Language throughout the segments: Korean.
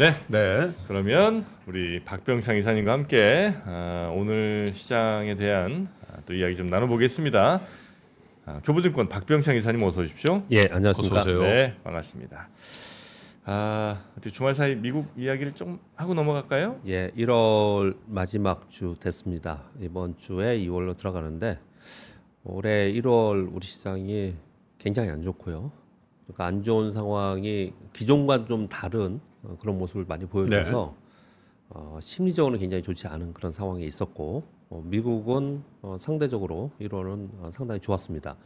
네. 네. 그러면 우리 박병창 이사님과 함께 아, 오늘 시장에 대한 아, 또 이야기 좀 나눠보겠습니다. 아, 교보증권 박병창 이사님 어서 오십시오. 예, 안녕하십니까. 네, 반갑습니다. 아, 어떻게 주말 사이 미국 이야기를 좀 하고 넘어갈까요? 예, 1월 마지막 주 됐습니다. 이번 주에 2월로 들어가는데 올해 1월 우리 시장이 굉장히 안 좋고요. 그러니까 안 좋은 상황이 기존과 좀 다른 어, 그런 모습을 많이 보여줘서 네. 어, 심리적으로 굉장히 좋지 않은 그런 상황에 있었고 어, 미국은 어, 상대적으로 이론은 어, 상당히 좋았습니다.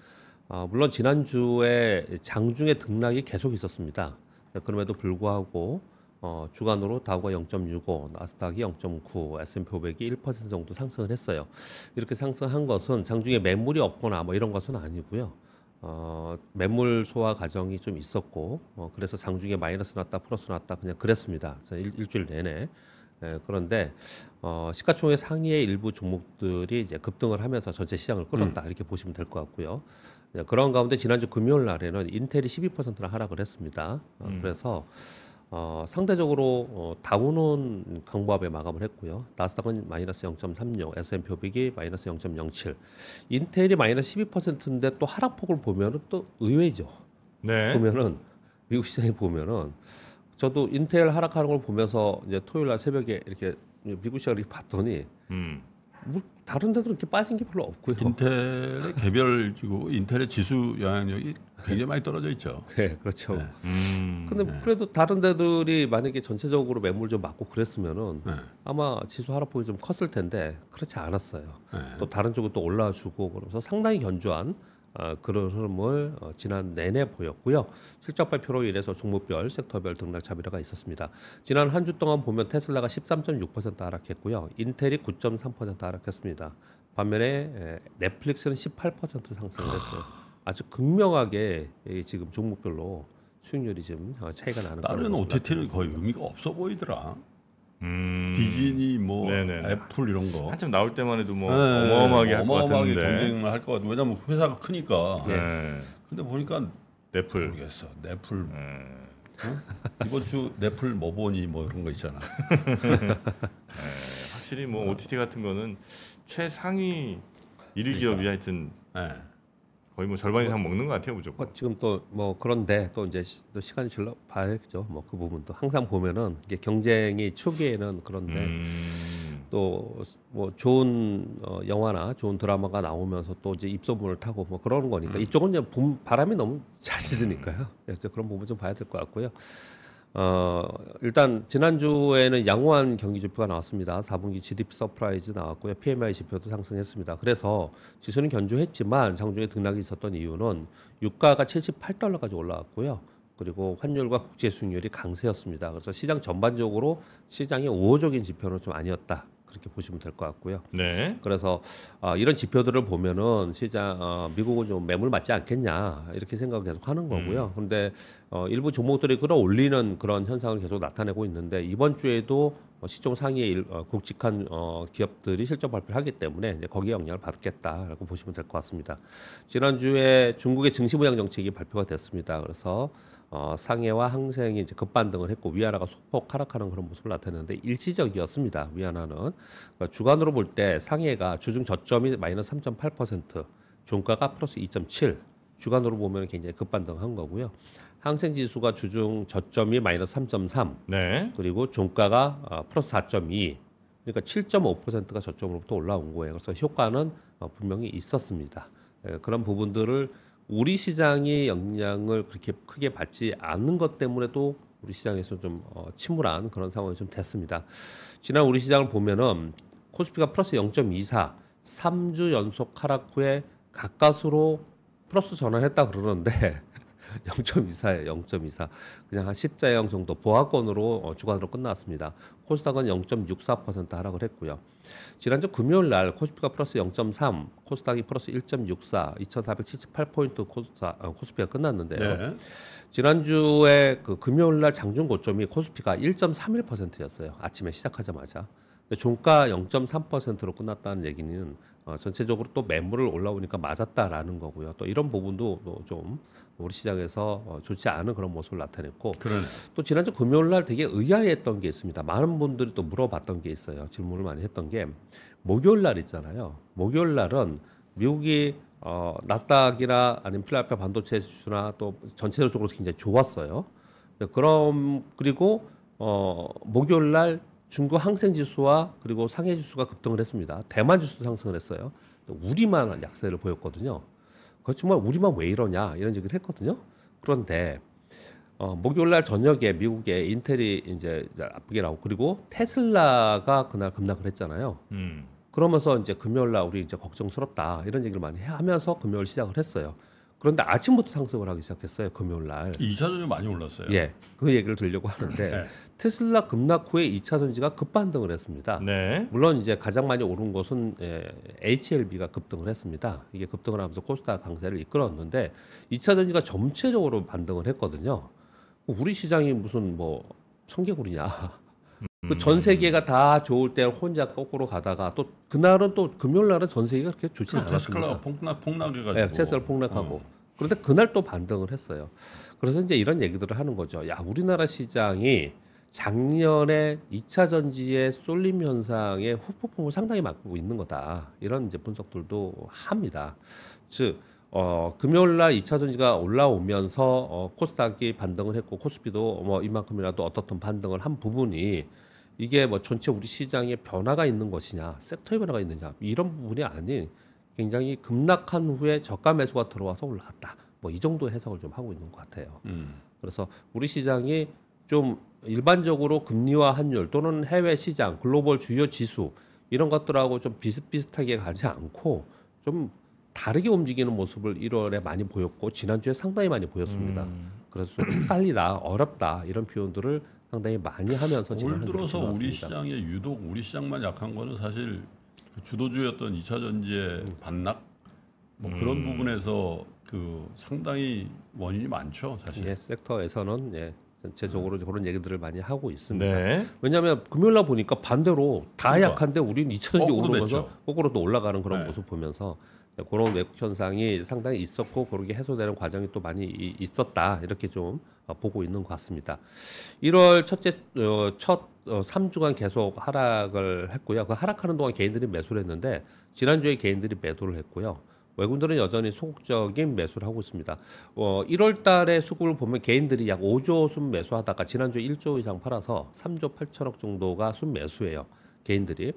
어, 물론 지난주에 장중에 등락이 계속 있었습니다. 그럼에도 불구하고 어, 주간으로 다우가 0.65, 나스닥이 0.9, S&P 500이 1% 정도 상승을 했어요. 이렇게 상승한 것은 장중에 매물이 없거나 뭐 이런 것은 아니고요. 어, 매물 소화 과정이 좀 있었고 어, 그래서 장중에 마이너스 났다 플러스 났다 그냥 그랬습니다. 그래서 일, 주일 내내 예, 그런데 어, 시가총액 상위의 일부 종목들이 이제 급등을 하면서 전체 시장을 끌었다 음. 이렇게 보시면 될 것 같고요. 예, 그런 가운데 지난주 금요일 날에는 인텔이 12%나 하락을 했습니다. 어, 음. 그래서 어, 상대적으로 어, 다운은 강보합에 마감을 했고요. 나스닥은 마이너스 0.36, S&P 500이 마이너스 0.07, 인텔이 마이너스 12%인데 또 하락폭을 보면은 또 의외죠. 네. 보면은 미국 시장에 보면은 저도 인텔 하락하는 걸 보면서 이제 토요일 날 새벽에 이렇게 미국 시장을 이렇게 봤더니 음. 뭐 다른 데도 이렇게 빠진 게 별로 없고요. 인텔의 개별지고 인텔의 지수 영향력이 굉장히 많이 떨어져 있죠. 네, 그렇죠. 네. 음, 근데 네. 그래도 다른 데들이 만약에 전체적으로 매물 좀 맞고 그랬으면은 네. 아마 지수 하락폭이 좀 컸을 텐데 그렇지 않았어요. 네. 또 다른 쪽은 또 올라주고 그러면서 상당히 견조한 어, 그런 흐름을 어, 지난 내내 보였고요. 실적 발표로 인해서 종목별, 섹터별 등락 차별화가 있었습니다. 지난 한 주 동안 보면 테슬라가 13.6% 하락했고요. 인텔이 9.3% 하락했습니다. 반면에 넷플릭스는 18% 상승을 했어요. 아주 극명하게 지금 종목별로 수익률이 지좀 어, 차이가 나는 다른 OTT는 거의 의미가 없어 보이더라. 음. 디즈니 뭐 네네네. 애플 이런 거 한참 나올 때만 해도 뭐 네, 어마어마하게 할것 어마어마하게 같은데 경쟁을 할 것 같아. 왜냐면 회사가 크니까. 네. 근데 보니까 넷플 모르겠어. 넷플 네. 응? 어? 이번 주 넷플 뭐 보니 뭐 이런 거 있잖아. 네. 확실히 뭐 OTT 네. 같은 거는 최상위 1위 기업이 그러니까. 하여튼 네. 거의 뭐 절반 이상 뭐, 먹는 것 같아요 무조건. 어, 지금 또 뭐 그런데 또 이제 시, 또 시간이 질러 봐야겠죠. 뭐 그 부분도 항상 보면은 이게 경쟁이 초기에는 그런데 음... 또뭐 좋은 어, 영화나 좋은 드라마가 나오면서 또 이제 입소문을 타고 뭐 그러는 거니까 음. 이쪽은 이제 붐, 바람이 너무 잘 있으니까요. 음. 그래서 그런 부분 좀 봐야 될 것 같고요. 어, 일단 지난주에는 양호한 경기 지표가 나왔습니다. 4분기 GDP 서프라이즈 나왔고요. PMI 지표도 상승했습니다. 그래서 지수는 견조했지만 장중에 등락이 있었던 이유는 유가가 78달러까지 올라왔고요. 그리고 환율과 국제 수익률이 강세였습니다. 그래서 시장 전반적으로 시장의 우호적인 지표는 좀 아니었다. 그렇게 보시면 될 것 같고요. 네. 그래서 어, 이런 지표들을 보면은 시장 어, 미국은 좀 매물 맞지 않겠냐 이렇게 생각을 계속 하는 거고요. 음. 그런데 어, 일부 종목들이 끌어올리는 그런 현상을 계속 나타내고 있는데 이번 주에도 어, 시총 상위에 일, 어, 굵직한 어, 기업들이 실적 발표를 하기 때문에 이제 거기에 영향을 받겠다라고 보시면 될 것 같습니다. 지난주에 중국의 증시 부양 정책이 발표가 됐습니다. 그래서 어, 상해와 항생이 이제 급반등을 했고 위안화가 소폭 하락하는 그런 모습을 나타냈는데 일시적이었습니다. 위안화는 그러니까 주간으로 볼 때 상해가 주중 저점이 마이너스 3.8%, 종가가 플러스 2.7, 주간으로 보면 굉장히 급반등한 거고요. 항생 지수가 주중 저점이 마이너스 3.3, 네. 그리고 종가가 어, 플러스 4.2. 그러니까 7.5%가 저점으로부터 올라온 거예요. 그래서 효과는 어, 분명히 있었습니다. 예, 그런 부분들을 우리 시장의 영향을 그렇게 크게 받지 않는 것 때문에 도 우리 시장에서 좀 어, 침울한 그런 상황이 좀 됐습니다. 지난 우리 시장을 보면은 코스피가 플러스 0.24, 3주 연속 하락 후에 가까스로 플러스 전환했다 그러는데 0.24에 요0.24 그냥 한 10자형 정도 보합권으로 어, 주간으로 끝났습니다. 코스닥은 0.64% 하락을 했고요. 지난주 금요일 날 코스피가 플러스 0.3, 코스닥이 플러스 1.64, 2,478포인트 코스닥, 어, 코스피가 끝났는데요. 네. 지난주에 그 금요일 날 장중 고점이 코스피가 1.31%였어요. 아침에 시작하자마자. 종가 0.3%로 끝났다는 얘기는 어, 전체적으로 또 매물을 올라오니까 맞았다라는 거고요. 또 이런 부분도 좀 우리 시장에서 어, 좋지 않은 그런 모습을 나타냈고 그러네. 또 지난주 금요일 날 되게 의아했던 게 있습니다. 많은 분들이 또 물어봤던 게 있어요. 질문을 많이 했던 게 목요일 날 있잖아요. 목요일 날은 미국이 어, 나스닥이나 아니면 필라페 반도체 지수나 또 전체적으로 굉장히 좋았어요. 그럼 그리고 어, 목요일 날 중국 항생 지수와 그리고 상해 지수가 급등을 했습니다. 대만 지수도 상승을 했어요. 우리만 약세를 보였거든요. 그렇지만 우리만 왜 이러냐 이런 얘기를 했거든요. 그런데 어, 목요일 날 저녁에 미국의 인텔이 이제 아프게 나오고 그리고 테슬라가 그날 급락을 했잖아요. 음. 그러면서 이제 금요일 날 우리 이제 걱정스럽다 이런 얘기를 많이 하면서 금요일 시작을 했어요. 그런데 아침부터 상승을 하기 시작했어요. 금요일 날. 2차 전지 많이 올랐어요. 예. 그 얘기를 들려고 하는데 네. 테슬라 급락 후에 2차 전지가 급반등을 했습니다. 네. 물론 이제 가장 많이 오른 것은 에, 예, HLB가 급등을 했습니다. 이게 급등을 하면서 코스닥 강세를 이끌었는데 2차 전지가 전체적으로 반등을 했거든요. 우리 시장이 무슨 뭐 청개구리냐. 그전 음. 세계가 다 좋을 때 혼자 거꾸로 가다가 또 그날은 또 금요일 날은 전 세계가 그렇게 좋지 않았습니다. 테슬라 폭락 폭락해가지고. 네, 예, 테슬라 폭락하고. 어. 그런데 그날 또 반등을 했어요. 그래서 이제 이런 얘기들을 하는 거죠. 야, 우리나라 시장이 작년에 2차 전지의 쏠림 현상의 후폭풍을 상당히 맞고 있는 거다. 이런 이제 분석들도 합니다. 즉, 어, 금요일 날 2차 전지가 올라오면서 어, 코스닥이 반등을 했고 코스피도 뭐 이만큼이라도 어떻든 반등을 한 부분이 이게 뭐 전체 우리 시장에 변화가 있는 것이냐, 섹터의 변화가 있느냐 이런 부분이 아닌 굉장히 급락한 후에 저가 매수가 들어와서 올라갔다. 뭐 이 정도 해석을 좀 하고 있는 것 같아요. 음. 그래서 우리 시장이 좀 일반적으로 금리와 환율 또는 해외 시장, 글로벌 주요 지수 이런 것들하고 좀 비슷비슷하게 가지 않고 좀 다르게 움직이는 모습을 1월에 많이 보였고 지난주에 상당히 많이 보였습니다. 음. 그래서 헷갈리다, 어렵다 이런 표현들을 상당히 많이 하면서 지금 올 들어서 우리 시장에 유독 우리 시장만 약한 거는 사실 그 주도주였던 2차 전지의 반락 뭐 그런 음. 부분에서 그 상당히 원인이 많죠 사실. 예, 섹터에서는 예. 전체적으로 그런 얘기들을 많이 하고 있습니다. 네. 왜냐하면 금요일 날 보니까 반대로 다 그러니까. 약한데 우리는 2차전지 오르면서 거꾸로 또 올라가는 그런 네. 모습 보면서 그런 왜곡 현상이 상당히 있었고 그런 게 해소되는 과정이 또 많이 있었다 이렇게 좀 어, 보고 있는 것 같습니다. 1월 첫째 어, 첫 3주간 어, 계속 하락을 했고요. 그 하락하는 동안 개인들이 매수를 했는데 지난주에 개인들이 매도를 했고요. 외국들은 여전히 소극적인 매수를 하고 있습니다. 어, 1월 달에 수급을 보면 개인들이 약 5조 순 매수하다가 지난주 1조 이상 팔아서 3조 8천억 정도가 순 매수예요. 개인들이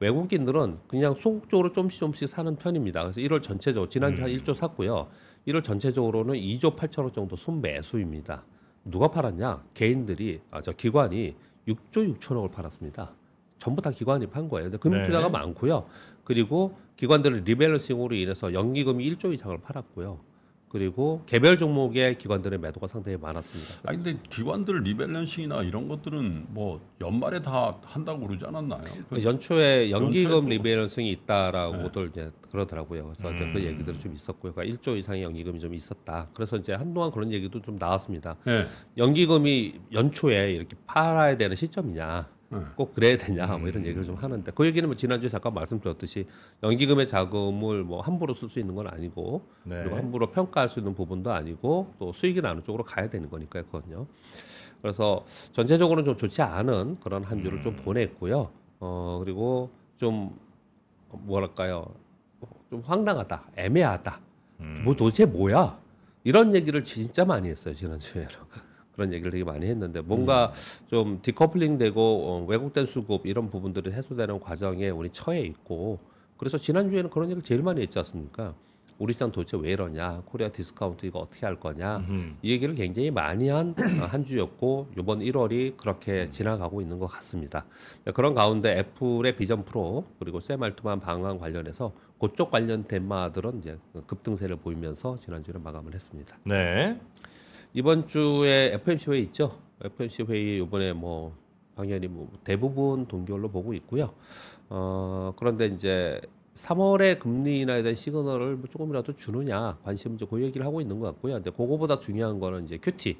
외국인들은 그냥 소극적으로 조금씩 조금씩 사는 편입니다. 그래서 1월 전체적으로 지난주 한 1조 음. 샀고요. 1월 전체적으로는 2조 8천억 정도 순매수입니다. 누가 팔았냐? 개인들이 아 저 기관이 6조 6천억을 팔았습니다. 전부 다 기관이 판 거예요. 근데 금융 네. 투자가 네. 많고요. 그리고 기관들은 리밸런싱으로 인해서 연기금이 1조 이상을 팔았고요. 그리고 개별 종목의 기관들의 매도가 상당히 많았습니다. 아 근데 기관들 리밸런싱이나 이런 것들은 뭐 연말에 다 한다고 그러지 않았나요? 그, 그 연초에 연기금 리밸런싱이 있다라고들 네. 이제 그러더라고요. 그래서 음. 이제 그 음. 얘기들이 좀 있었고요. 그러니까 1조 이상의 연기금이 좀 있었다. 그래서 이제 한동안 그런 얘기도 좀 나왔습니다. 네. 연기금이 연초에 이렇게 팔아야 되는 시점이냐? 네. 꼭 그래야 되냐 뭐 이런 얘기를 좀 하는데 그 얘기는 뭐 지난주에 잠깐 말씀드렸듯이 연기금의 자금을 뭐 함부로 쓸 수 있는 건 아니고 네. 그리고 함부로 평가할 수 있는 부분도 아니고 또 수익이 나는 쪽으로 가야 되는 거니까요 그건요 그래서 전체적으로는 좀 좋지 않은 그런 한 주를 음. 좀 보냈고요 어 그리고 좀 뭐랄까요 좀 황당하다 애매하다 음. 뭐 도대체 뭐야 이런 얘기를 진짜 많이 했어요 지난주에는 그런 얘기를 되게 많이 했는데 음. 뭔가 음. 좀 디커플링되고 어, 왜곡된 수급 이런 부분들이 해소되는 과정에 우리 처해 있고 그래서 지난주에는 그런 얘기를 제일 많이 했지 않습니까? 우리 시장 도대체 왜 이러냐, 코리아 디스카운트 이거 어떻게 할 거냐, 음이 얘기를 굉장히 많이 한 한 주였고, 이번 1월이 그렇게 음. 지나가고 있는 것 같습니다. 그런 가운데 애플의 비전 프로, 그리고 세말트만 방안 관련해서 그쪽 관련덴 마들은 이제 급등세를 보이면서 지난주를 마감을 했습니다. 네. 이번 주에 FMC 회의 있죠. FMC 회의 이번에 뭐 당연히 뭐 대부분 동결로 보고 있고요. 어, 그런데 이제 3월에 금리 인하에 대한 시그널을 뭐 조금이라도 주느냐 관심 이제 그 얘기를 하고 있는 것 같고요. 근데 그거보다 중요한 거는 이제 큐티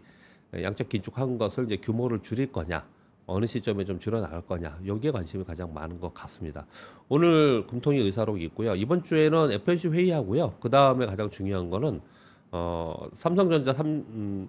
예, 양적 긴축한 것을 이제 규모를 줄일 거냐. 어느 시점에 좀 줄어나갈 거냐 여기에 관심이 가장 많은 것 같습니다. 오늘 금통위 의사록이 있고요. 이번 주에는 FNC 회의하고요. 그 다음에 가장 중요한 거는 어, 삼성전자 삼 음,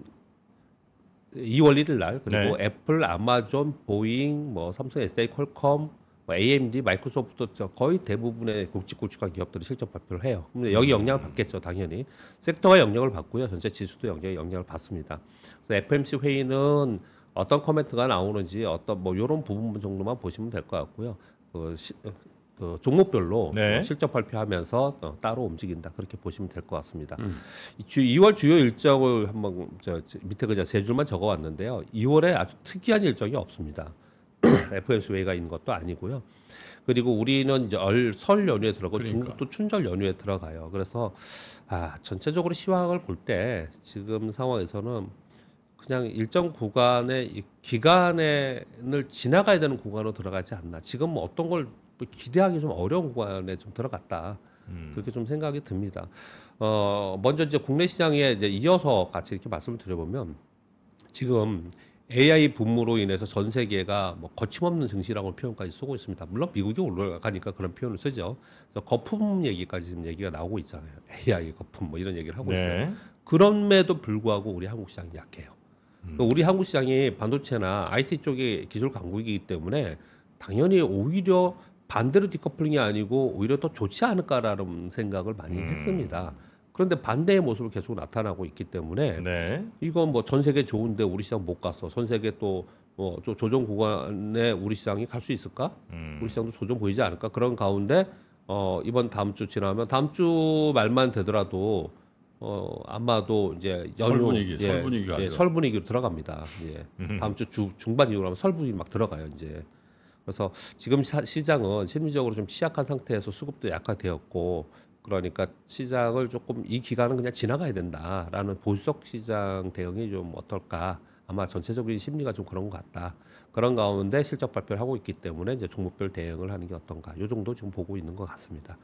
2월 1일 날 그리고 네. 애플, 아마존, 보잉, 뭐 삼성, SK, 퀄컴, 뭐 AMD, 마이크로소프트 거의 대부분의 국직구축한 기업들이 실적 발표를 해요. 근데 여기 음. 영향을 받겠죠, 당연히. 섹터가 영향을 받고요. 전체 지수도 영향 영향을 받습니다. 그래서 FMC 회의는 어떤 커멘트가 나오는지 어떤 뭐요런 부분 정도만 보시면 될 것 같고요. 그 시, 그 종목별로 네. 어, 실적 발표하면서 어, 따로 움직인다 그렇게 보시면 될 것 같습니다. 음. 주 2월 주요 일정을 한번 저, 저 밑에 그자 세 줄만 적어왔는데요. 2월에 아주 특이한 일정이 없습니다. FOMC 회의가 있는 것도 아니고요. 그리고 우리는 이제 얼, 설 연휴에 들어가고 그러니까. 중국도 춘절 연휴에 들어가요. 그래서 아, 전체적으로 시황을 볼 때 지금 상황에서는 그냥 일정 구간의 기간을 지나가야 되는 구간으로 들어가지 않나. 지금 뭐 어떤 걸뭐 기대하기 좀 어려운 구간에 좀 들어갔다. 음. 그렇게 좀 생각이 듭니다. 어, 먼저 이제 국내 시장에 이제 이어서 같이 이렇게 말씀을 드려보면 지금 AI 붐으로 인해서 전 세계가 뭐 거침없는 증시라고 표현까지 쓰고 있습니다. 물론 미국이 올라가니까 그런 표현을 쓰죠. 그래서 거품 얘기까지 지금 얘기가 나오고 있잖아요. AI 거품 뭐 이런 얘기를 하고 네. 있어요. 그럼에도 불구하고 우리 한국 시장이 약해요. 음. 그러니까 우리 한국 시장이 반도체나 IT 쪽의 기술 강국이기 때문에 당연히 오히려 반대로 디커플링이 아니고 오히려 더 좋지 않을까라는 생각을 많이 음. 했습니다. 그런데 반대의 모습을 계속 나타나고 있기 때문에 네. 이건 뭐 전 세계 좋은데 우리 시장 못 갔어. 전 세계 또 어, 조정 구간에 우리 시장이 갈 수 있을까? 음. 우리 시장도 조정 보이지 않을까? 그런 가운데 어, 이번 다음 주 지나면 다음 주 말만 되더라도 어, 아마도 이제 연휴, 설 분위기, 예, 설 분위기가 예, 설 분위기로 들어갑니다. 예. 음. 다음 주, 주 중반 이후로 하면 설 분위기 막 들어가요 이제. 그래서 지금 시장은 심리적으로 좀 취약한 상태에서 수급도 약화되었고 그러니까 시장을 조금 이 기간은 그냥 지나가야 된다라는 보수적 시장 대응이 좀 어떨까 아마 전체적인 심리가 좀 그런 것 같다 그런 가운데 실적 발표를 하고 있기 때문에 이제 종목별 대응을 하는 게 어떤가 요 정도 지금 보고 있는 것 같습니다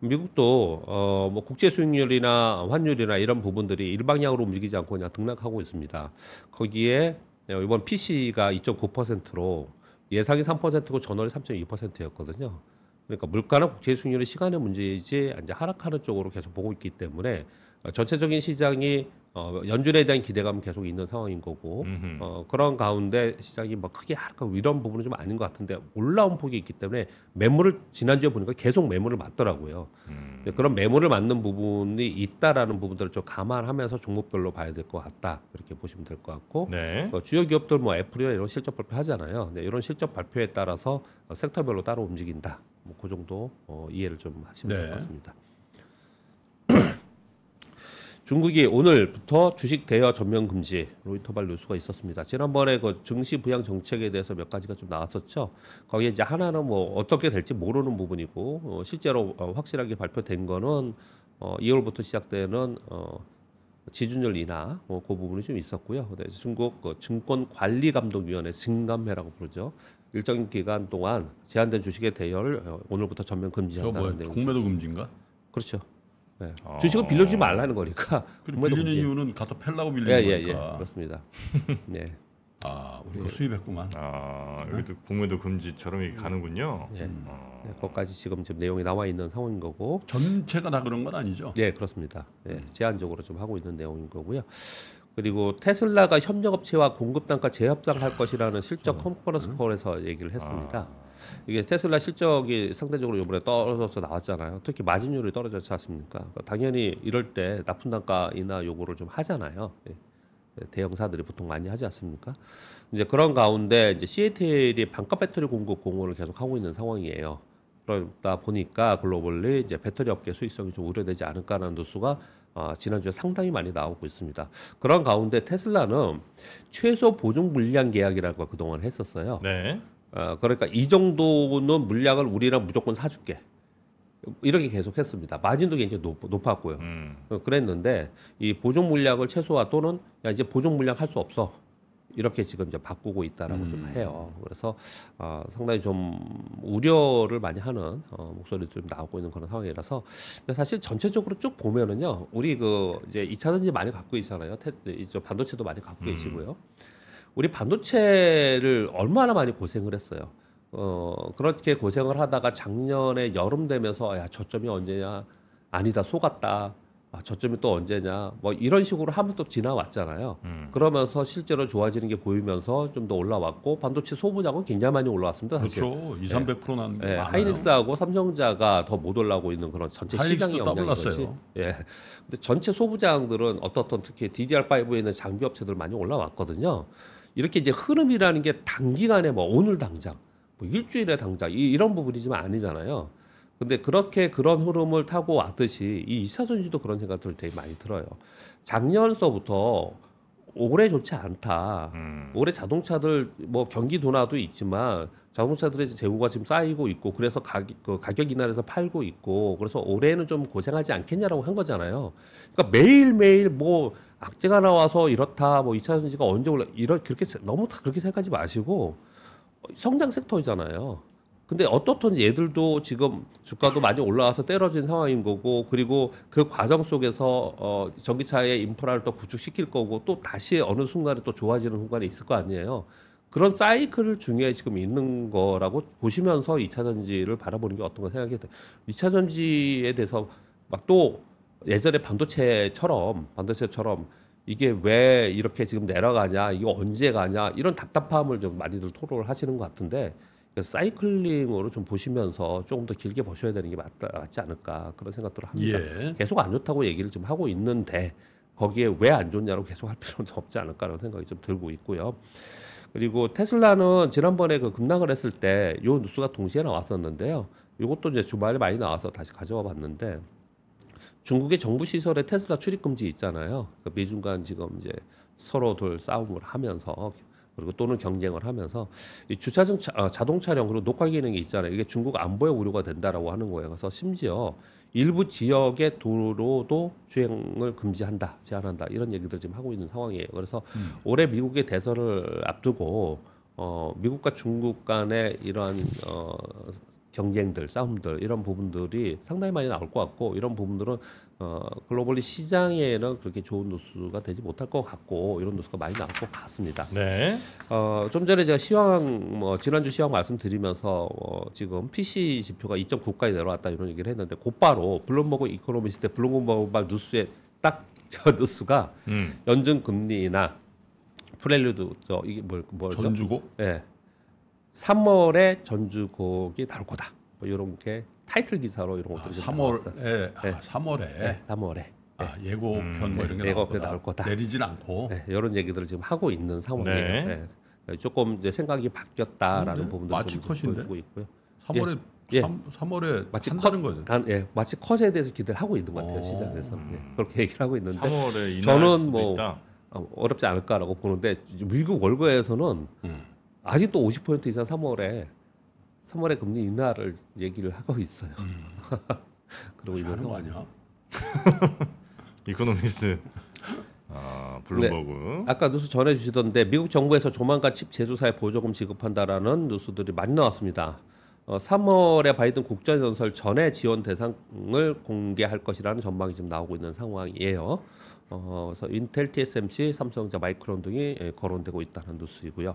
미국도 어 뭐 국제 수익률이나 환율이나 이런 부분들이 일방향으로 움직이지 않고 그냥 등락하고 있습니다 거기에 어, 이번 PC가 2.9%로 예상이 3%고 전월이 3.2%였거든요. 그러니까 물가나 국제 수익률의 시간의 문제이지 이제 하락하는 쪽으로 계속 보고 있기 때문에 전체적인 시장이 어, 연준에 대한 기대감은 계속 있는 상황인 거고 어, 그런 가운데 시장이 뭐 크게 하까하고 이런 부분은 좀 아닌 것 같은데 올라온 폭이 있기 때문에 매물을 지난주에 보니까 계속 매물을 맞더라고요. 음. 그런 매물을 맞는 부분이 있다라는 부분들을 좀 감안하면서 종목별로 봐야 될 것 같다 이렇게 보시면 될 것 같고 네. 어, 주요 기업들 뭐 애플이나 이런 실적 발표하잖아요. 네, 이런 실적 발표에 따라서 어, 섹터별로 따로 움직인다. 뭐 그 정도 어, 이해를 좀 하시면 네. 될것 같습니다. 중국이 오늘부터 주식 대여 전면 금지 로이터발 뉴스가 있었습니다. 지난번에 그 증시 부양 정책에 대해서 몇 가지가 좀 나왔었죠. 거기에 이제 하나는 뭐 어떻게 될지 모르는 부분이고 어, 실제로 어, 확실하게 발표된 거는 어, 2월부터 시작되는 어, 지준율 인하 뭐, 그 부분이 좀 있었고요. 네, 중국 그 증권관리감독위원회 증감회라고 부르죠. 일정 기간 동안 제한된 주식의 대여를 어, 오늘부터 전면 금지한다는 내용. 공매도 금지인가? 그렇죠. 네. 아. 어. 주식은 빌려주지 말라는 거니까. 빌리는 문제. 이유는 갖다 팰라고 예, 빌리는 예, 거니까. 예, 그렇습니다. 예. 아, 우리가 예. 수입했구만. 아, 네. 여기도 공매도 금지처럼 이게 가는군요. 예. 어. 네, 거기까지 지금 지금 내용이 나와 있는 상황인 거고. 전체가 다 그런 건 아니죠? 예, 그렇습니다. 예, 제한적으로 좀 하고 있는 내용인 거고요. 그리고 테슬라가 협력업체와 공급단가 재협상할 것이라는 실적 컨퍼런스 콜에서 얘기를 했습니다. 아. 이게 테슬라 실적이 상대적으로 이번에 떨어져서 나왔잖아요. 특히 마진율이 떨어졌지 않습니까? 그러니까 당연히 이럴 때 납품 단가이나 요구를 좀 하잖아요. 예. 예. 대형사들이 보통 많이 하지 않습니까? 이제 그런 가운데 이제 CATL이 반값 배터리 공급 공호를 계속 하고 있는 상황이에요. 그러다 보니까 글로벌리 이제 배터리 업계 수익성이 좀 우려되지 않을까라는 뉴스가 어, 지난주에 상당히 많이 나오고 있습니다. 그런 가운데 테슬라는 최소 보증 물량 계약이라고 그동안 했었어요. 네. 어, 그러니까 이 정도는 물량을 우리랑 무조건 사줄게. 이렇게 계속했습니다. 마진도 굉장히 높, 았고요 음. 어, 그랬는데 이 보존 물량을 최소화 또는 야 이제 보존 물량 할 수 없어. 이렇게 지금 이제 바꾸고 있다라고 음. 좀 해요. 그래서 어, 상당히 좀 우려를 많이 하는 어, 목소리도 좀 나오고 있는 그런 상황이라서 사실 전체적으로 쭉 보면은요, 우리 그 이제 이차전지 많이 갖고 있잖아요. 테스트, 반도체도 많이 갖고 음. 계시고요. 우리 반도체를 얼마나 많이 고생을 했어요. 어, 그렇게 고생을 하다가 작년에 여름 되면서 아, 야, 저점이 언제냐? 아니다, 속았다. 아, 저점이 또 언제냐? 뭐 이런 식으로 하면 또 지나왔잖아요. 음. 그러면서 실제로 좋아지는 게 보이면서 좀 더 올라왔고 반도체 소부장은 굉장히 많이 올라왔습니다. 사실. 그렇죠. 2, 300% 나는 예. 예 하이닉스하고 삼성자가 더 못 올라오고 있는 그런 전체 시장이 없는거지 예. 근데 전체 소부장들은 어떻든 특히 DDR5에 있는 장비 업체들 많이 올라왔거든요. 이렇게 이제 흐름이라는 게 단기간에 뭐 오늘 당장 뭐 일주일에 당장 이, 런 부분이지만 아니잖아요. 근데 그렇게 그런 흐름을 타고 왔듯이 이이사선지도 그런 생각들 을 되게 많이 들어요. 작년서부터 올해 좋지 않다. 음. 올해 자동차들 뭐 경기 둔화도 있지만 자동차들의 재고가 지금 쌓이고 있고 그래서 가격, 그 가격 인하해서 팔고 있고 그래서 올해는 좀 고생하지 않겠냐라고 한 거잖아요. 그러니까 매일매일 뭐 악재가 나와서 이렇다 뭐 2차 전지가 언제 올라 이런 그렇게 너무 다 그렇게 생각하지 마시고 성장 섹터이잖아요. 근데 어떻든 얘들도 지금 주가도 많이 올라와서 떨어진 상황인 거고 그리고 그 과정 속에서 어 전기차의 인프라를 또 구축시킬 거고 또 다시 어느 순간에 또 좋아지는 순간이 있을 거 아니에요. 그런 사이클 중에 지금 있는 거라고 보시면서 이차 전지를 바라보는 게 어떤가 생각해 돼요. 이차 전지에 대해서 막또 예전에 반도체처럼 반도체처럼 이게 왜 이렇게 지금 내려가냐, 이거 언제 가냐 이런 답답함을 좀 많이들 토로를 하시는 것 같은데 사이클링으로 좀 보시면서 조금 더 길게 보셔야 되는 게 맞다, 맞지 않을까 그런 생각들을 합니다. 예. 계속 안 좋다고 얘기를 좀 하고 있는데 거기에 왜 안 좋냐고 계속 할 필요는 없지 않을까라는 생각이 좀 들고 있고요. 그리고 테슬라는 지난번에 그 급락을 했을 때요 뉴스가 동시에 나왔었는데요. 이것도 이제 주말에 많이 나와서 다시 가져와 봤는데 중국의 정부 시설에 테슬라 출입 금지 있잖아요. 그러니까 미중 간 지금 이제 서로 둘 싸움을 하면서 그리고 또는 경쟁을 하면서 이주차장 어, 자동 차량 그리고 녹화 기능이 있잖아요. 이게 중국 안보에 우려가 된다라고 하는 거예요. 그래서 심지어 일부 지역의 도로도 주행을 금지한다, 제한한다 이런 얘기들 지금 하고 있는 상황이에요. 그래서 음. 올해 미국의 대선을 앞두고 어, 미국과 중국 간의 이러한 어, 경쟁들, 싸움들 이런 부분들이 상당히 많이 나올 것 같고 이런 부분들은 어, 글로벌리 시장에는 그렇게 좋은 뉴스가 되지 못할 것 같고 이런 뉴스가 많이 나올 것 같습니다. 네. 어, 좀 전에 제가 시황 뭐 지난주 시황 말씀드리면서 어, 지금 PC 지표가 2.9까지 내려왔다 이런 얘기를 했는데 곧바로 블룸버그 이코노미스트 블룸버그 뉴스에 딱저 뉴스가 음. 연준 금리나 프렐류드 저 이게 뭘 뭐죠? 전주고? 예. 네. 3월에 전주곡이 나올 거다. 뭐 이런 게 타이틀 기사로 이런 것들이 아, 3월에 네. 예, 아, 3월에 예. 네, 예, 3월에 아, 예고편 음. 뭐 이런 게 예고편 나올, 나올 거다. 내리진 않고 네, 이런 얘기들을 지금 하고 있는 상황이에요. 네. 네. 조금 이제 생각이 바뀌었다라는 음, 부분도 좀 보여주고 있고요. 3월에 예. 3, 3월에 마치 컷, 거죠. 단, 예, 마치 컷에 대해서 기대를 하고 있는 것 같아요 어. 시장에서 는 예, 그렇게 얘기를 하고 있는데 3월에 저는 뭐 있다. 어, 어렵지 않을까라고 보는데 미국 월거에서는 음. 아직도 50% 이상 3월에 3월에 금리 인하를 얘기를 하고 있어요. 음. 그리고 이거는 거 아니야? 이코노미스 아, 블룸버그. 네. 아까 뉴스 전해 주시던데 미국 정부에서 조만간 칩 제조사에 보조금 지급한다라는 뉴스들이 많이 나왔습니다. 어, 3월에 바이든 국정연설 전에 지원 대상을 공개할 것이라는 전망이 지금 나오고 있는 상황이에요. 어, 그래서 인텔, TSMC, 삼성전자, 마이크론 등이 예, 거론되고 있다는 뉴스이고요.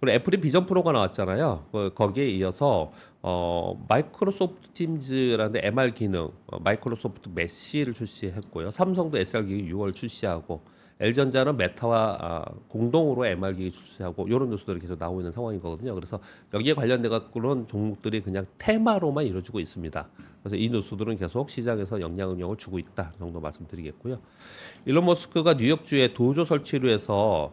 그리고 애플이 비전 프로가 나왔잖아요. 그, 거기에 이어서 어, 마이크로소프트 팀즈라는 MR 기능, 어, 마이크로소프트 메시를 출시했고요. 삼성도 SR 기능 6월 출시하고 엘전자는 메타와 아, 공동으로 MR기기 출시하고 이런 뉴스들이 계속 나오고 있는 상황인 거거든요. 그래서 여기에 관련돼 갖고는 종목들이 그냥 테마로만 이루어지고 있습니다. 그래서 이 뉴스들은 계속 시장에서 영향 영향을 주고 있다 정도 말씀드리겠고요. 일론 머스크가 뉴욕주에 도조 설치로 해서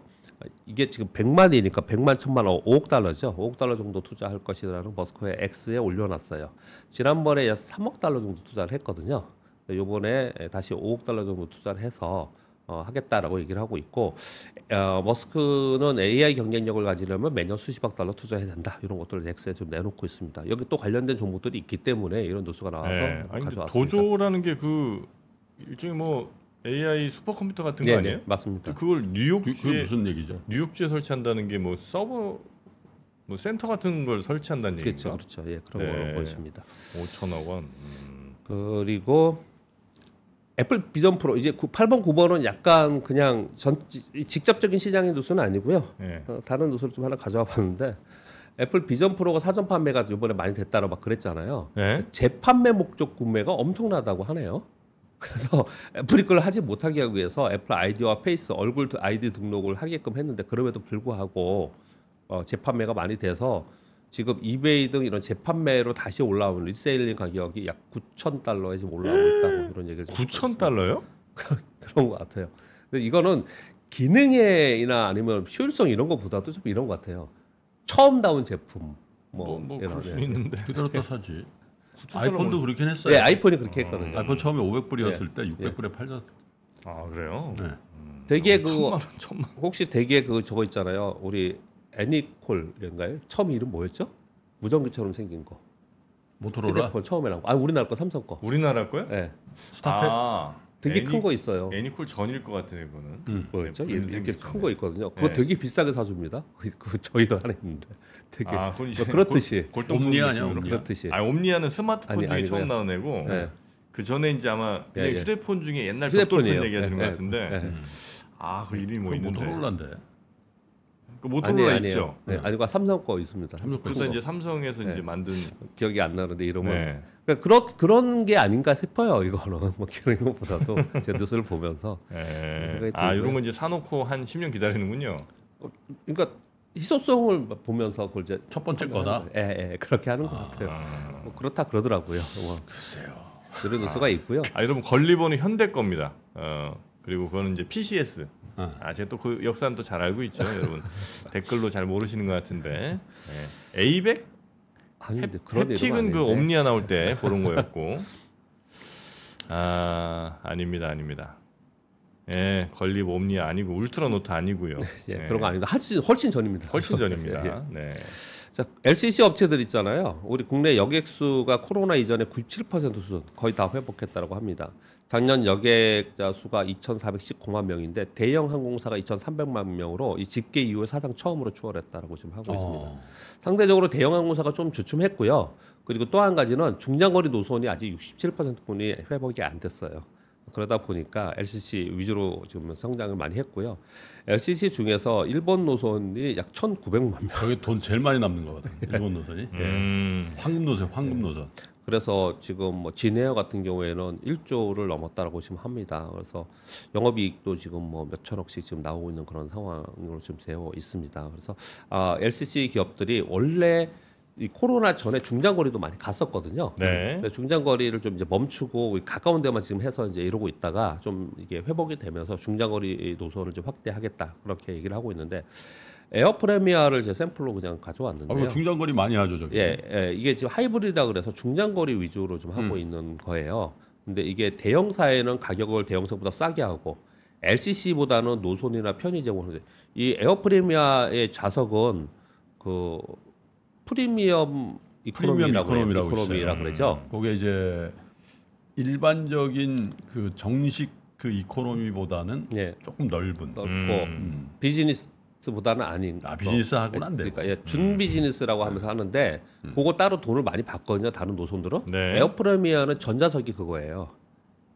이게 지금 100만이니까 100만, 1000만, 5억 달러죠. 5억 달러 정도 투자할 것이라는 머스크의 X에 올려놨어요. 지난번에 3억 달러 정도 투자를 했거든요. 요번에 다시 5억 달러 정도 투자를 해서 어, 하겠다라고 얘기를 하고 있고 어, 머스크는 AI 경쟁력을 가지려면 매년 수십억 달러 투자해야 된다 이런 것들을 넥스에 좀 내놓고 있습니다. 여기 또 관련된 정보들이 있기 때문에 이런 뉴스가 나와서 네. 가져왔습니다. 도조라는 게 그 일종의 뭐 AI 슈퍼컴퓨터 같은 네네, 네. 아니에요? 맞습니다. 그 그걸 뉴욕주 그, 무슨 얘기죠? 뉴욕주에 설치한다는 게 뭐 서버 뭐 센터 같은 걸 설치한다는 얘기죠. 그렇죠, 그렇죠. 예, 그런 네. 걸 보입니다. 5천억 원. 음. 그리고 애플 비전 프로 이제 9, 8번 9번은 약간 그냥 전 직접적인 시장의 노선는 아니고요. 네. 어, 다른 노선를좀 하나 가져와 봤는데 애플 비전 프로가 사전 판매가 이번에 많이 됐다고 라막 그랬잖아요. 네. 재판매 목적 구매가 엄청나다고 하네요. 그래서 애플이 그걸 하지 못하게 하기 위해서 애플 아이디와 페이스 얼굴 아이디 등록을 하게끔 했는데 그럼에도 불구하고 어, 재판매가 많이 돼서 지금 이베이 등 이런 재판매로 다시 올라온 리세일링 가격이 약 9천 달러에 지금 올라오고 있다고 이런 얘기를 9천 달러요? 그런 것 같아요. 근데 이거는 기능에이나 아니면 효율성 이런 것보다도 좀 이런 것 같아요. 처음 나온 제품 뭐, 뭐, 뭐 이런 그럴 수 있는데 기다렸다 사지. 아이폰도 그렇긴 했어요. 네, 아이폰이 그렇게 아. 했거든요. 아이폰 처음에 500불이었을 네. 예. 때 600불에 네. 예. 팔렸. 아 그래요? 네. 음. 되게 그 천만 천만. 혹시 되게 그 저거 있잖아요. 우리 애니콜인가요? 처음 이름 뭐였죠? 무전기처럼 생긴 거. 모토로라. 휴대폰 처음에 나온 거. 아 우리나라 거 삼성 거. 우리나라 거요? 네. 예. 스타트. 아, 되게 큰 거 있어요. 애니콜 전일 것 같은 이거는. 음. 네, 뭐였죠? 그 이렇게 큰 거 있거든요. 그거 네. 되게 비싸게 사줍니다. 그 저희도 하나 했는데. 되게 아, 뭐 그렇듯이. 골, 옴니아 아니야? 그렇듯이. 아 옴니아는 스마트폰 아 아니, 처음 나온 애고. 네. 예. 그 전에 이제 아마 예, 예. 휴대폰 중에 옛날 휴대폰 얘기하시는 예, 것 예. 같은데. 아, 그 이름이 뭐 있는데. 모토로라인데. 그 모토로라 아니에요, 있죠. 네, 네. 아니고 그러니까 삼성 거 있습니다. 삼성 그래서 거. 이제 삼성에서 네. 이제 만든 기억이 안 나는데 이름은 네. 그러니까 그런 그런 게 아닌가 싶어요. 이거는 뭐 그런 것보다도 제 뉴스를 보면서 네. 아 이런 건 이제 사놓고 한 10년 기다리는군요. 어, 그러니까 희소성을 보면서 그걸 이제 첫 번째 거다. 예, 예, 예. 그렇게 하는 아. 것 같아요. 뭐 그렇다 그러더라고요. 뭐. 글쎄요. 그런 뉴스가 아. 있고요. 아, 여러분 건리본은 현대 겁니다. 어, 그리고 그거는 이제 PCS 어. 아 제가 또그 역사는 또잘 알고 있죠, 여러분. 댓글로 잘 모르시는 것 같은데 네. 예. 에이백 그 아닌데 그런 햅틱은 그 옴니아 나올 때 보는 거였고 아 아닙니다, 아닙니다. 예, 건립 옴니아 아니고 울트라 노트 아니고요. 네, 예, 예. 그런 거아니다 훨씬, 훨씬 전입니다. 훨씬 전입니다. 예, 예. 네. 자, LCC 업체들 있잖아요. 우리 국내 여객수가 코로나 이전에 97% 수준 거의 다회복했다고 합니다. 작년 여객자 수가 2,419만 명인데 대형 항공사가 2,300만 명으로 이 집계 이후에 사상 처음으로 추월했다라고 지금 하고 어. 있습니다. 아. 상대적으로 대형 항공사가 좀 주춤했고요. 그리고 또 한 가지는 중장거리 노선이 아직 6 7뿐이 회복이 안 됐어요. 그러다 보니까 LCC 위주로 지금 성장을 많이 했고요. LCC 중에서 일본 노선이 약 1,900만 명. 저게 돈 제일 많이 남는 거거든요. 네. 일본 노선이. 음. 네. 황금 노선, 황금 네. 노선. 그래서 지금 뭐 진에어 같은 경우에는 1조를 넘었다라고 보시면 합니다. 그래서 영업이익도 지금 뭐 몇천억씩 지금 나오고 있는 그런 상황으로 지금 되어 있습니다. 그래서 아, LCC 기업들이 원래 이 코로나 전에 중장거리도 많이 갔었거든요. 네. 중장거리를 좀 이제 멈추고 가까운 데만 지금 해서 이제 이러고 있다가 좀 이게 회복이 되면서 중장거리 노선을 좀 확대하겠다 그렇게 얘기를 하고 있는데 에어 프레미아를 제 샘플로 그냥 가져왔는데요. 아, 중장거리 많이 하죠, 저기. 예, 예, 이게 지금 하이브리드라 그래서 중장거리 위주로 좀 하고 음. 있는 거예요. 근데 이게 대형사에는 가격을 대형사보다 싸게 하고 LCC보다는 노선이나 편의 제공하이 에어 프레미아의 좌석은 그 프리미엄 이코노미라고 프리미엄 이코노미라 그러죠. 음. 그게 이제 일반적인 그 정식 그 이코노미보다는 예. 조금 넓은 넓고 음. 음. 비즈니스보다는 아닌 아 비즈니스하고는 안 돼. 어, 그러니까 예, 준 음. 비즈니스라고 음. 하면서 하는데 음. 그거 따로 돈을 많이 받거든요. 다른 노선들은 네. 에어프레미어는 전자석이 그거예요.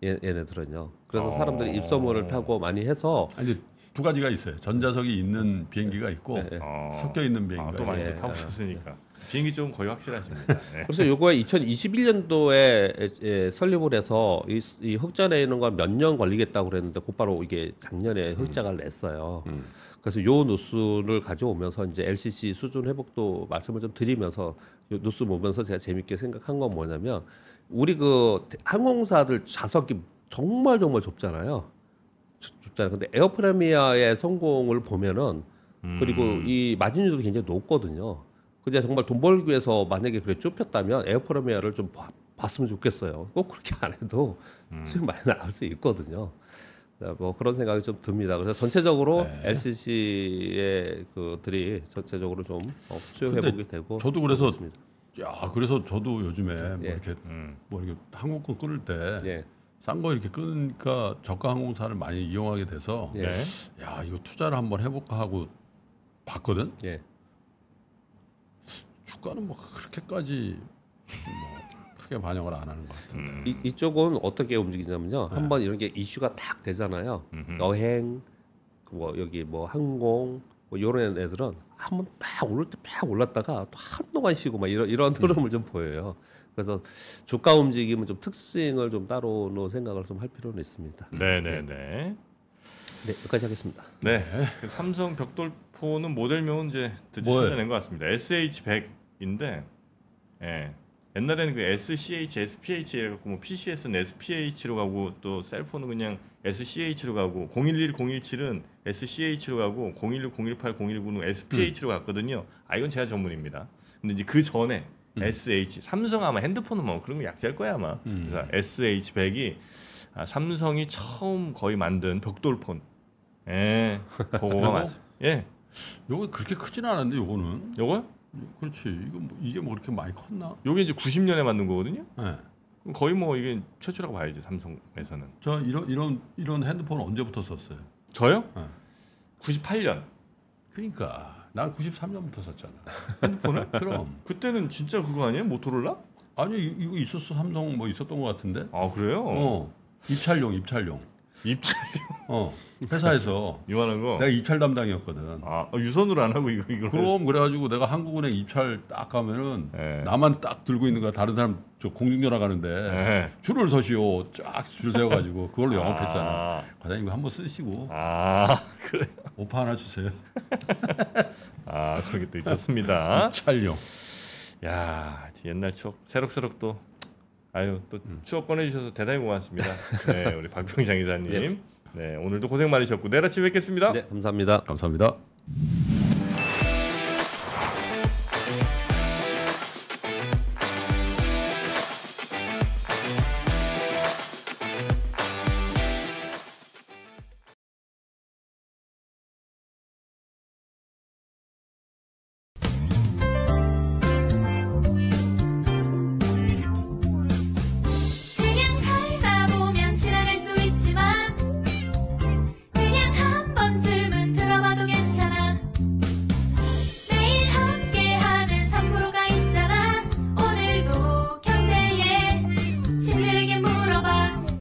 얘, 얘네들은요. 그래서 어. 사람들이 입소문을 타고 많이 해서 아니, 두 가지가 있어요. 전자석이 있는 음. 비행기가 네. 있고 네. 아. 섞여 있는 비행기가 아, 또 많이 타보셨으니까 네. 비행기 쪽은 거의 확실하십니다. 네. 그래서 요거에 2021년도에 예, 설립을 해서 이, 이 흑자 내는 건 몇 년 걸리겠다고 그랬는데 곧바로 이게 작년에 음. 흑자가 음. 냈어요. 음. 그래서 요 뉴스를 가져오면서 이제 LCC 수준 회복도 말씀을 좀 드리면서 요 뉴스 보면서 제가 재밌게 생각한 건 뭐냐면 우리 그 항공사들 좌석이 정말 정말 좁잖아요. 좁잖아요. 근데 에어프라미아의 성공을 보면은 그리고 음. 이 마진율도 굉장히 높거든요. 그제 정말 돈 벌기 위해서 만약에 그래 좁혔다면 에어프라미아를 좀 봐, 봤으면 좋겠어요. 꼭 그렇게 안 해도 음. 수익 많이 나올 수 있거든요. 네, 뭐 그런 생각이 좀 듭니다. 그래서 전체적으로 네. LCC의 그들이 전체적으로 좀 어, 수요 회복이 되고 저도 그래서 그습니다야 그래서 저도 요즘에 뭐 예. 뭐 이렇게 음. 뭐 이렇게 한국권 끊을 때 예. 싼거 이렇게 끊으니까 저가 항공사를 많이 이용하게 돼서 예. 야 이거 투자를 한번 해볼까 하고 봤거든. 예. 주가는 뭐 그렇게까지 뭐 크게 반영을 안 하는 것 같은데. 음. 이, 이쪽은 어떻게 움직이냐면요. 네. 한번 이런 게 이슈가 딱 되잖아요. 음흠. 여행, 뭐 여기 뭐 항공, 뭐 이런 애들은 한번 막 오를 때막 올랐다가 또 한동안 쉬고 막 이런 이런 흐름을 음. 좀 보여요. 그래서 주가 움직임은 좀 특징을 좀 따로 생각을 좀 할 필요는 있습니다. 네네네. 네, 네. 네. 여기까지 하겠습니다. 네, 삼성 벽돌포는 모델명은 이제 드디어 찾아낸 것 같습니다. SH100인데, 예, 옛날에는 그 SCH, SPH 갖고뭐 PCS는 SPH로 가고 또 셀폰은 그냥 SCH로 가고 011, 017은 SCH로 가고 016, 018, 019는 SPH로 갔거든요. 아 이건 제가 전문입니다. 근데 이제 그 전에 음. SH 삼성 아마 핸드폰은 뭐 그런 거 약제할 거야 아마. 음. 그래서 SH 100이 아, 삼성이 처음 거의 만든 벽돌폰. 예, 그거가 맞습 예. 요거 그렇게 크진 않은데 요거는. 요거요? 그렇지. 이거 뭐, 이게 뭐 그렇게 많이 컸나? 요게 이제 90년에 만든 거거든요. 네. 거의 뭐 이게 최초라고 봐야지 삼성에서는. 저 이런 이런 이런 핸드폰 언제부터 썼어요? 저요? 네. 예. 98년. 그러니까 난 93년부터 샀잖아 핸드폰을? 그럼. 그때는 진짜 그거 아니에요? 모토로라? 아니 이거 있었어 삼성 뭐 있었던 것 같은데. 아 그래요? 어 입찰용 입찰용. 입찰용. 어 회사에서 이만한 거. 내가 입찰 담당이었거든. 아 유선으로 안 하고 이거 이거 그럼 그래가지고 내가 한국은행 입찰 딱 가면은 에. 예. 나만 딱 들고 있는 거야. 다른 사람 저 공중전화 가는데 에. 예. 줄을 서시오 쫙 줄 세워가지고 그걸로 아. 영업했잖아. 아. 과장님 한번 쓰시고. 아 그래. 오파 하나 주세요. 아 그런 게 또 있었습니다. 아, 찰용. 야 옛날 추억 새록새록 또 아유 또 음. 추억 꺼내주셔서 대단히 고맙습니다. 네 우리 박병장 이사님. 네. 예. 네 오늘도 고생 많으셨고 내일 아침에 뵙겠습니다. 네 감사합니다. 감사합니다.